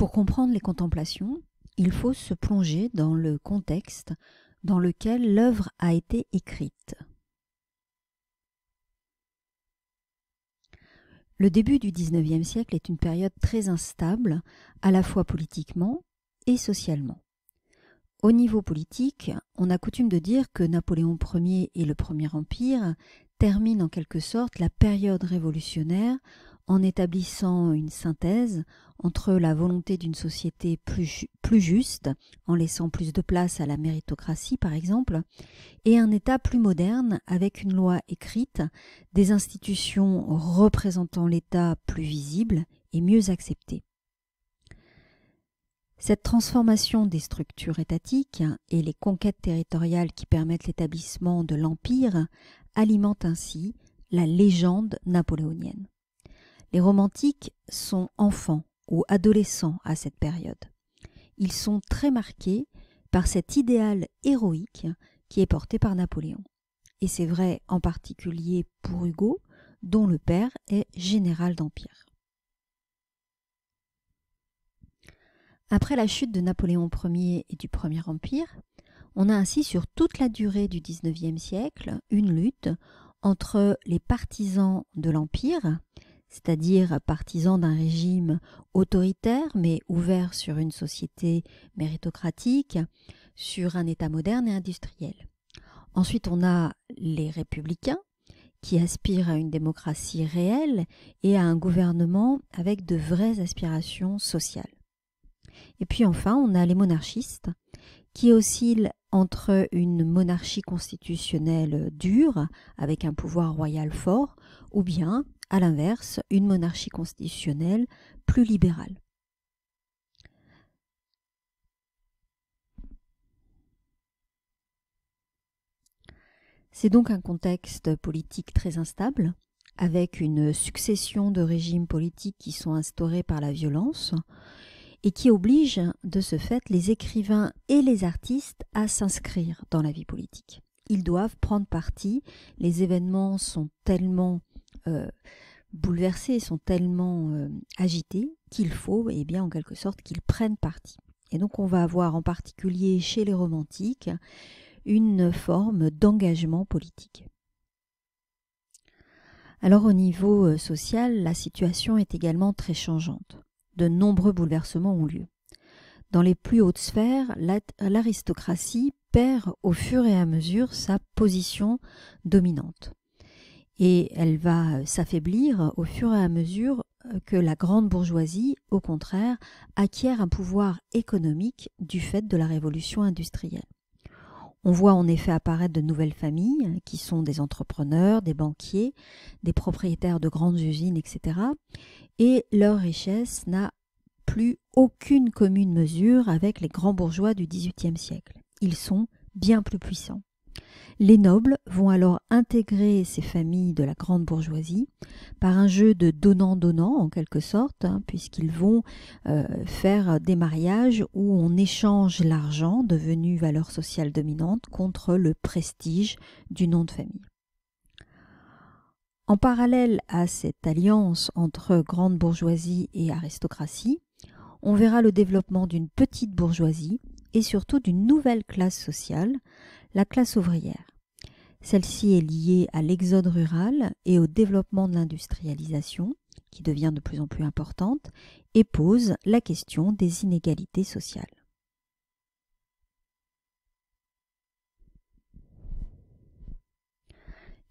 Pour comprendre les contemplations, il faut se plonger dans le contexte dans lequel l'œuvre a été écrite. Le début du XIXe siècle est une période très instable, à la fois politiquement et socialement. Au niveau politique, on a coutume de dire que Napoléon Ier et le Premier Empire terminent en quelque sorte la période révolutionnaire en établissant une synthèse entre la volonté d'une société plus, juste, en laissant plus de place à la méritocratie par exemple, et un État plus moderne avec une loi écrite, des institutions représentant l'État plus visible et mieux acceptées. Cette transformation des structures étatiques et les conquêtes territoriales qui permettent l'établissement de l'Empire alimentent ainsi la légende napoléonienne. Les romantiques sont enfants ou adolescents à cette période. Ils sont très marqués par cet idéal héroïque qui est porté par Napoléon. Et c'est vrai en particulier pour Hugo, dont le père est général d'Empire. Après la chute de Napoléon Ier et du Premier Empire, on a ainsi sur toute la durée du XIXe siècle une lutte entre les partisans de l'Empire c'est-à-dire partisan d'un régime autoritaire mais ouvert sur une société méritocratique, sur un État moderne et industriel. Ensuite, on a les républicains qui aspirent à une démocratie réelle et à un gouvernement avec de vraies aspirations sociales. Et puis enfin, on a les monarchistes qui oscillent entre une monarchie constitutionnelle dure, avec un pouvoir royal fort, ou bien à l'inverse, une monarchie constitutionnelle plus libérale. C'est donc un contexte politique très instable, avec une succession de régimes politiques qui sont instaurés par la violence et qui obligent de ce fait les écrivains et les artistes à s'inscrire dans la vie politique. Ils doivent prendre parti, les événements sont tellement euh, bouleversés, sont tellement euh, agités qu'il faut, eh bien, en quelque sorte, qu'ils prennent parti. Et donc on va avoir en particulier chez les romantiques une forme d'engagement politique. Alors au niveau euh, social, la situation est également très changeante. De nombreux bouleversements ont lieu. Dans les plus hautes sphères, l'aristocratie perd au fur et à mesure sa position dominante et elle va euh, s'affaiblir au fur et à mesure euh, que la grande bourgeoisie, au contraire, acquiert un pouvoir économique du fait de la révolution industrielle. On voit en effet apparaître de nouvelles familles hein, qui sont des entrepreneurs, des banquiers, des propriétaires de grandes usines, etc. Et leur richesse n'a plus aucune commune mesure avec les grands bourgeois du XVIIIe siècle. Ils sont bien plus puissants. Les nobles vont alors intégrer ces familles de la grande bourgeoisie par un jeu de donnant-donnant en quelque sorte, hein, puisqu'ils vont euh, faire des mariages où on échange l'argent devenu valeur sociale dominante contre le prestige du nom de famille. En parallèle à cette alliance entre grande bourgeoisie et aristocratie, on verra le développement d'une petite bourgeoisie et surtout d'une nouvelle classe sociale, la classe ouvrière. Celle-ci est liée à l'exode rural et au développement de l'industrialisation, qui devient de plus en plus importante, et pose la question des inégalités sociales.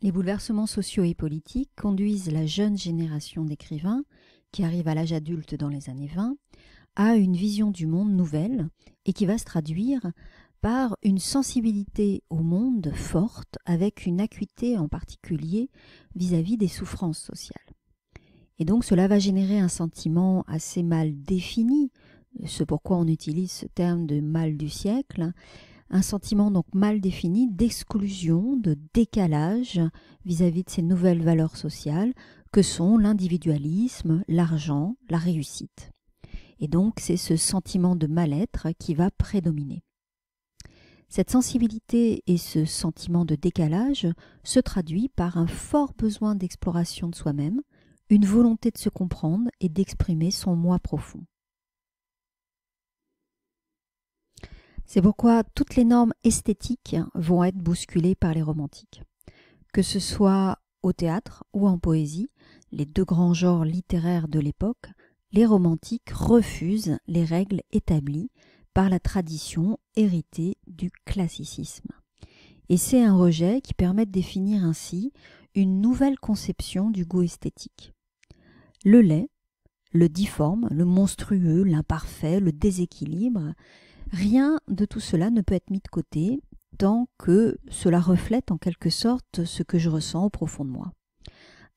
Les bouleversements sociaux et politiques conduisent la jeune génération d'écrivains, qui arrive à l'âge adulte dans les années 20, à une vision du monde nouvelle et qui va se traduire par une sensibilité au monde forte, avec une acuité en particulier vis-à-vis des souffrances sociales. Et donc cela va générer un sentiment assez mal défini, ce pourquoi on utilise ce terme de mal du siècle, un sentiment donc mal défini d'exclusion, de décalage vis à -vis de ces nouvelles valeurs sociales que sont l'individualisme, l'argent, la réussite. Et donc c'est ce sentiment de mal-être qui va prédominer. Cette sensibilité et ce sentiment de décalage se traduit par un fort besoin d'exploration de soi-même, une volonté de se comprendre et d'exprimer son moi profond. C'est pourquoi toutes les normes esthétiques vont être bousculées par les romantiques. Que ce soit au théâtre ou en poésie, les deux grands genres littéraires de l'époque, les romantiques refusent les règles établies par la tradition héritée du classicisme. Et c'est un rejet qui permet de définir ainsi une nouvelle conception du goût esthétique. Le lait, le difforme, le monstrueux, l'imparfait, le déséquilibre, rien de tout cela ne peut être mis de côté tant que cela reflète en quelque sorte ce que je ressens au profond de moi.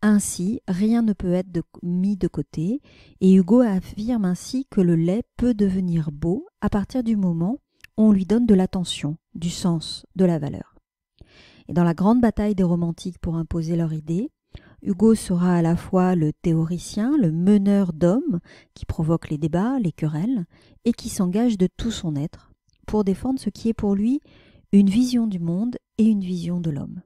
Ainsi, rien ne peut être mis de côté, et Hugo affirme ainsi que le lait peut devenir beau à partir du moment où on lui donne de l'attention, du sens, de la valeur. Et dans la grande bataille des romantiques pour imposer leur idée, Hugo sera à la fois le théoricien, le meneur d'hommes qui provoque les débats, les querelles, et qui s'engage de tout son être pour défendre ce qui est pour lui une vision du monde et une vision de l'homme.